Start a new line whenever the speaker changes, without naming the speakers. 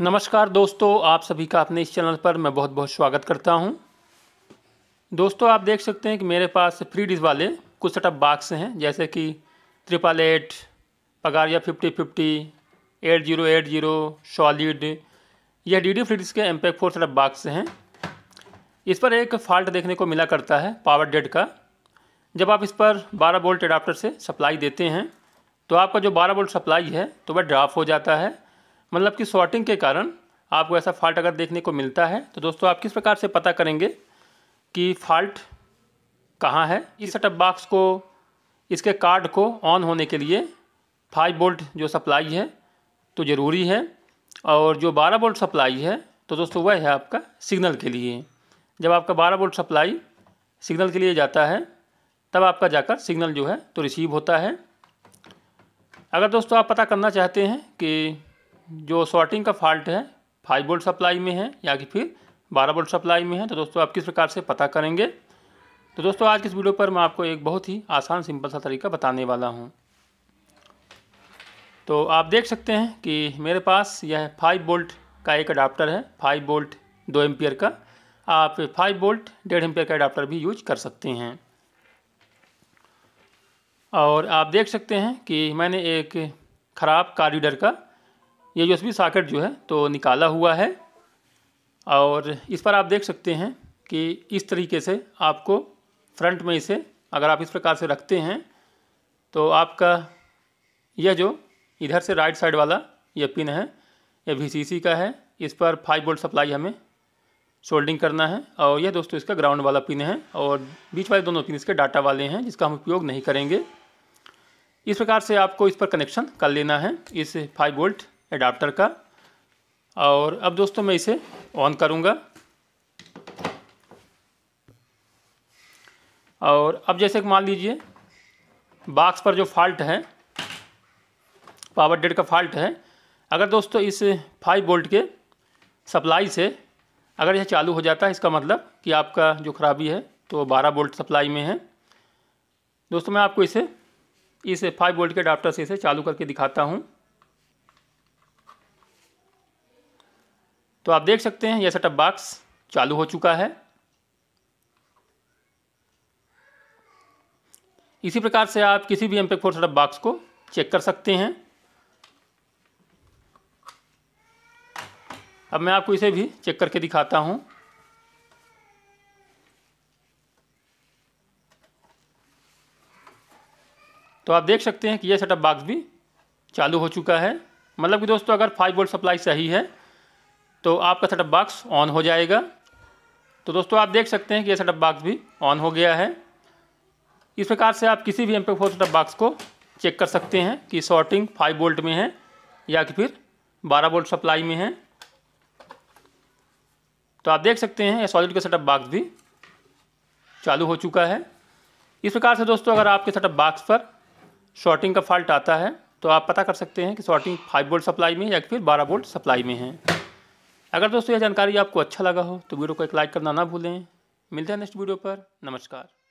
नमस्कार दोस्तों आप सभी का अपने इस चैनल पर मैं बहुत बहुत स्वागत करता हूं दोस्तों आप देख सकते हैं कि मेरे पास फ्री डिश वाले कुछ सेटअप बाक्स हैं जैसे कि ट्रिपल एट पगारिया fifty fifty eight zero eight zero solid यह डी डी फ्री डिश के M e four setup box हैं इस पर एक फॉल्ट देखने को मिला करता है पावर डेड का जब आप इस पर बारह बोल्ट एडाप्टर से सप्लाई देते हैं तो आपका जो बारह बोल्ट सप्लाई है तो वह ड्राफ हो जाता है मतलब कि सॉर्टिंग के कारण आपको ऐसा फॉल्ट अगर देखने को मिलता है तो दोस्तों आप किस प्रकार से पता करेंगे कि फॉल्ट कहाँ है इस सेटअप बॉक्स को इसके कार्ड को ऑन होने के लिए फाइव बोल्ट जो सप्लाई है तो ज़रूरी है और जो बारह बोल्ट सप्लाई है तो दोस्तों वह है आपका सिग्नल के लिए जब आपका बारह बोल्ट सप्लाई सिग्नल के लिए जाता है तब आपका जाकर सिग्नल जो है तो रिसीव होता है अगर दोस्तों आप पता करना चाहते हैं कि जो शॉर्टिंग का फॉल्ट है फाइव वोल्ट सप्लाई में है या कि फिर बारह वोल्ट सप्लाई में है तो दोस्तों आप किस प्रकार से पता करेंगे तो दोस्तों आज की इस वीडियो पर मैं आपको एक बहुत ही आसान सिंपल सा तरीका बताने वाला हूँ तो आप देख सकते हैं कि मेरे पास यह फाइव वोल्ट का एक अडाप्टर है फाइव वोल्ट दो एम्पियर का आप फाइव वोल्ट डेढ़ एम्पियर का अडाप्टर भी यूज कर सकते हैं और आप देख सकते हैं कि मैंने एक ख़राब कार्डीडर का ये यूएसबी साकेट जो है तो निकाला हुआ है और इस पर आप देख सकते हैं कि इस तरीके से आपको फ्रंट में इसे अगर आप इस प्रकार से रखते हैं तो आपका यह जो इधर से राइट साइड वाला यह पिन है यह वी का है इस पर फाइव बोल्ट सप्लाई हमें सोल्डिंग करना है और यह दोस्तों इसका ग्राउंड वाला पिन है और बीच वाले दोनों पिन इसके डाटा वाले हैं जिसका हम उपयोग नहीं करेंगे इस प्रकार से आपको इस पर कनेक्शन कर लेना है इस फाइव बोल्ट एडाप्टर का और अब दोस्तों मैं इसे ऑन करूँगा और अब जैसे कि मान लीजिए बॉक्स पर जो फॉल्ट है पावर डेड का फॉल्ट है अगर दोस्तों इस फाइव वोल्ट के सप्लाई से अगर यह चालू हो जाता है इसका मतलब कि आपका जो खराबी है तो 12 वोल्ट सप्लाई में है दोस्तों मैं आपको इसे इस फाइव वोल्ट के अडाप्टर से इसे चालू करके दिखाता हूँ तो आप देख सकते हैं यह सेटअप बॉक्स चालू हो चुका है इसी प्रकार से आप किसी भी एम फोर सेटअप बॉक्स को चेक कर सकते हैं अब मैं आपको इसे भी चेक करके दिखाता हूं तो आप देख सकते हैं कि यह सेटअप बॉक्स भी चालू हो चुका है मतलब कि दोस्तों अगर फाइव वोल्ट सप्लाई सही है तो आपका सेटअप बॉक्स ऑन हो जाएगा तो दोस्तों आप देख सकते हैं कि यह सेटअप बॉक्स भी ऑन हो गया है इस प्रकार से आप किसी भी M P four setup box को चेक कर सकते हैं कि शॉर्टिंग फाइव वोल्ट में है या कि फिर बारह वोल्ट सप्लाई में है तो आप देख सकते हैं सॉलिड का सेटअप बॉक्स भी चालू हो चुका है इस प्रकार से दोस्तों अगर आपके सेटअप बॉक्स पर शॉर्टिंग का फॉल्ट आता है तो आप पता कर सकते हैं कि शॉर्टिंग फाइव वोल्ट सप्लाई में या फिर बारह वोल्ट सप्लाई में है अगर दोस्तों यह जानकारी आपको अच्छा लगा हो तो वीडियो को एक लाइक करना ना भूलें मिलते हैं नेक्स्ट वीडियो पर नमस्कार